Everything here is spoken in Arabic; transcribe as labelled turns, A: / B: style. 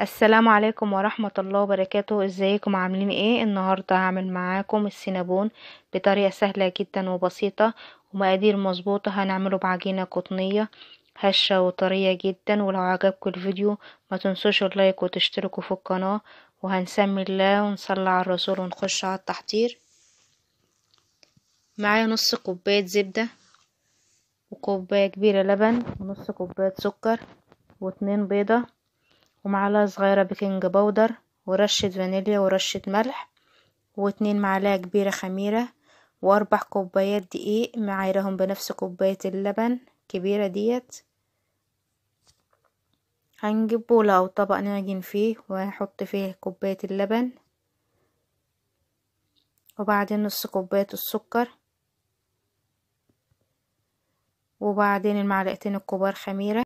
A: السلام عليكم ورحمة الله وبركاته ازيكم عاملين ايه النهاردة هعمل معاكم السينابون بطريقة سهلة جدا وبسيطة ومقادير مظبوطة هنعمله بعجينة قطنية هشة وطرية جدا ولو عجبكم الفيديو ما تنسوش اللايك وتشتركوا في القناة وهنسمي الله ونصلي على الرسول ونخش على التحضير معايا نص كوباية زبدة وكوباية كبيرة لبن ونص كوباية سكر واتنين بيضة ومعلقة صغيرة بيكنج باودر ورشة فانيليا ورشة ملح واتنين معلقة كبيرة خميرة واربع كوبايات دقيق معايرهم بنفس كوباية اللبن الكبيرة ديت هنجيب بولة او طبق نعجن فيه وهنحط فيه كوباية اللبن وبعدين نص كوباية السكر وبعدين المعلقتين الكبار خميرة